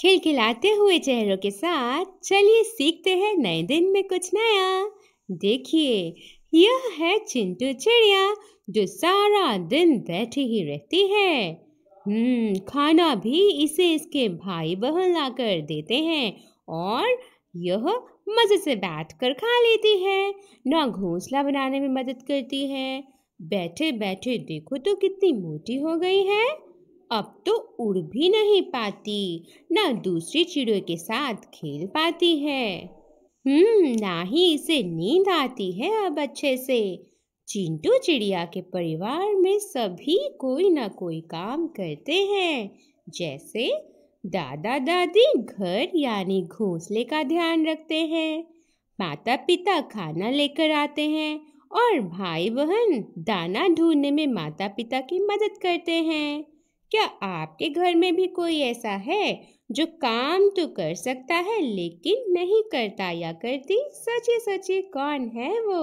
खिलखिलाते हुए चेहरों के साथ चलिए सीखते हैं नए दिन में कुछ नया देखिए यह है चिंटू चिड़िया जो सारा दिन बैठी ही रहती है हम्म खाना भी इसे इसके भाई बहन ला कर देते हैं और यह मज़े से बैठ कर खा लेती है ना घोंसला बनाने में मदद करती है बैठे बैठे देखो तो कितनी मोटी हो गई है अब तो उड़ भी नहीं पाती ना दूसरी चिड़ियों के साथ खेल पाती है हम्म ना ही इसे नींद आती है अब अच्छे से चिंटू चिड़िया के परिवार में सभी कोई ना कोई काम करते हैं जैसे दादा दादी घर यानी घोंसले का ध्यान रखते हैं माता पिता खाना लेकर आते हैं और भाई बहन दाना ढूंढने में माता पिता की मदद करते हैं क्या आपके घर में भी कोई ऐसा है जो काम तो कर सकता है लेकिन नहीं करता या करती सचे सचे कौन है वो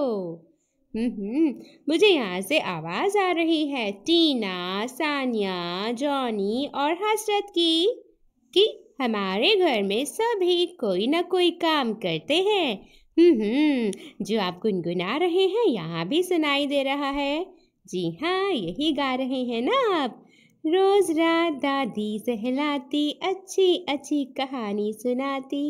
हम्म मुझे यहाँ से आवाज़ आ रही है टीना सानिया जॉनी और हसरत की कि हमारे घर में सभी कोई ना कोई काम करते हैं हम्म जो आप गुनगुना रहे हैं यहाँ भी सुनाई दे रहा है जी हाँ यही गा रहे हैं ना आप रोज रात दादी सहलाती अच्छी अच्छी कहानी सुनाती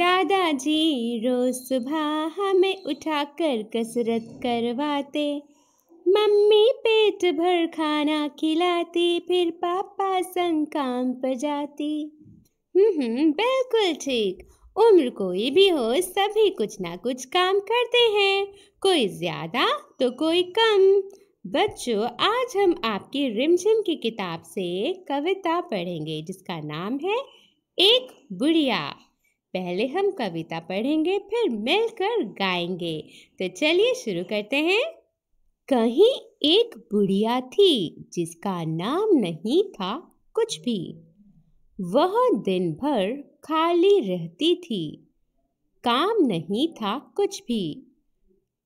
दादाजी रोज सुबह हमें उठाकर कसरत करवाते मम्मी पेट भर खाना खिलाती फिर पापा संग काम पर जाती हम्म बिल्कुल ठीक उम्र कोई भी हो सभी कुछ ना कुछ काम करते हैं कोई ज़्यादा तो कोई कम बच्चों आज हम आपकी रिमझिम की किताब से कविता पढ़ेंगे जिसका नाम है एक बुढ़िया पहले हम कविता पढ़ेंगे फिर मिलकर गाएंगे तो चलिए शुरू करते हैं कहीं एक बुढ़िया थी जिसका नाम नहीं था कुछ भी वह दिन भर खाली रहती थी काम नहीं था कुछ भी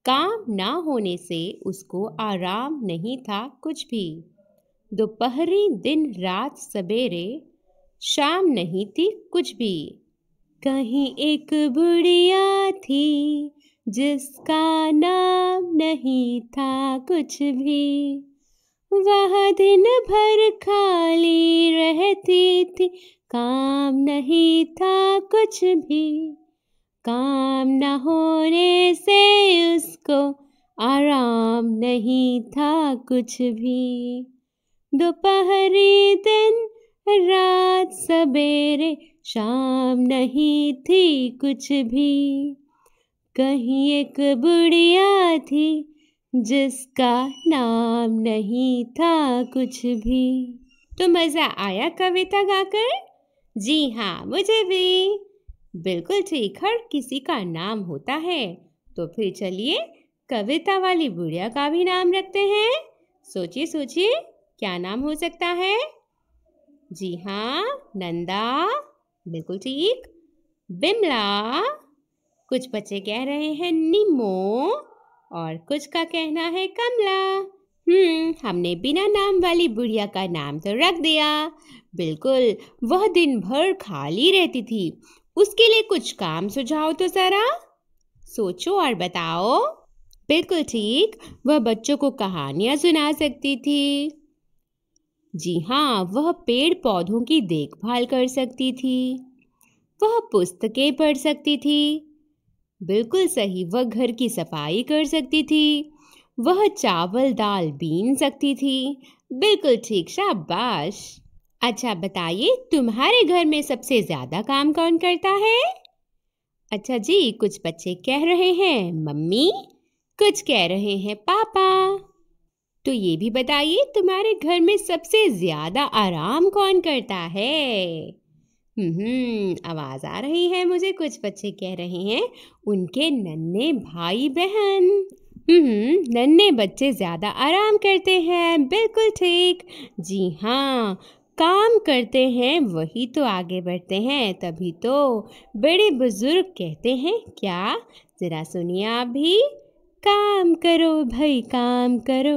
काम ना होने से उसको आराम नहीं था कुछ भी दोपहरी दिन रात सवेरे शाम नहीं थी कुछ भी कहीं एक बुढ़िया थी जिसका नाम नहीं था कुछ भी वह दिन भर खाली रहती थी काम नहीं था कुछ भी काम न होने से उसको आराम नहीं था कुछ भी दोपहरी दिन रात सवेरे शाम नहीं थी कुछ भी कहीं एक बुढ़िया थी जिसका नाम नहीं था कुछ भी तो मज़ा आया कविता गाकर जी हाँ मुझे भी बिल्कुल ठीक हर किसी का नाम होता है तो फिर चलिए कविता वाली बुढ़िया का भी नाम रखते हैं सोचिए सोचिए क्या नाम हो सकता है जी हाँ नंदा बिल्कुल ठीक बिमला कुछ बच्चे कह रहे हैं निमो और कुछ का कहना है कमला हम्म हमने बिना नाम वाली बुढ़िया का नाम तो रख दिया बिल्कुल वह दिन भर खाली रहती थी उसके लिए कुछ काम सुझाओ तो ज़रा सोचो और बताओ बिल्कुल ठीक वह बच्चों को कहानियाँ सुना सकती थी जी हाँ वह पेड़ पौधों की देखभाल कर सकती थी वह पुस्तकें पढ़ सकती थी बिल्कुल सही वह घर की सफाई कर सकती थी वह चावल दाल बीन सकती थी बिल्कुल ठीक शाबाश अच्छा बताइए तुम्हारे घर में सबसे ज्यादा काम कौन करता है अच्छा जी कुछ बच्चे कह रहे हैं मम्मी कुछ कह रहे हैं पापा तो ये भी बताइए तुम्हारे घर में सबसे ज्यादा आराम कौन करता है हम्म आवाज आ रही है मुझे कुछ बच्चे कह रहे हैं उनके नन्हे भाई बहन हम्म नन्हे बच्चे ज़्यादा आराम करते हैं बिल्कुल ठीक जी हाँ काम करते हैं वही तो आगे बढ़ते हैं तभी तो बड़े बुजुर्ग कहते हैं क्या ज़रा सुनिए आप भी काम करो भाई काम करो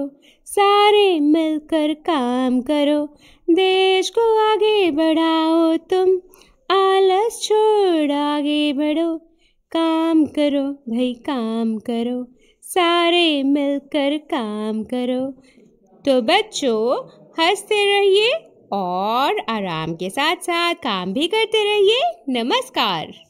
सारे मिलकर काम करो देश को आगे बढ़ाओ तुम आलस छोड़ आगे बढ़ो काम करो भाई काम करो सारे मिलकर काम करो तो बच्चों हंसते रहिए और आराम के साथ साथ काम भी करते रहिए नमस्कार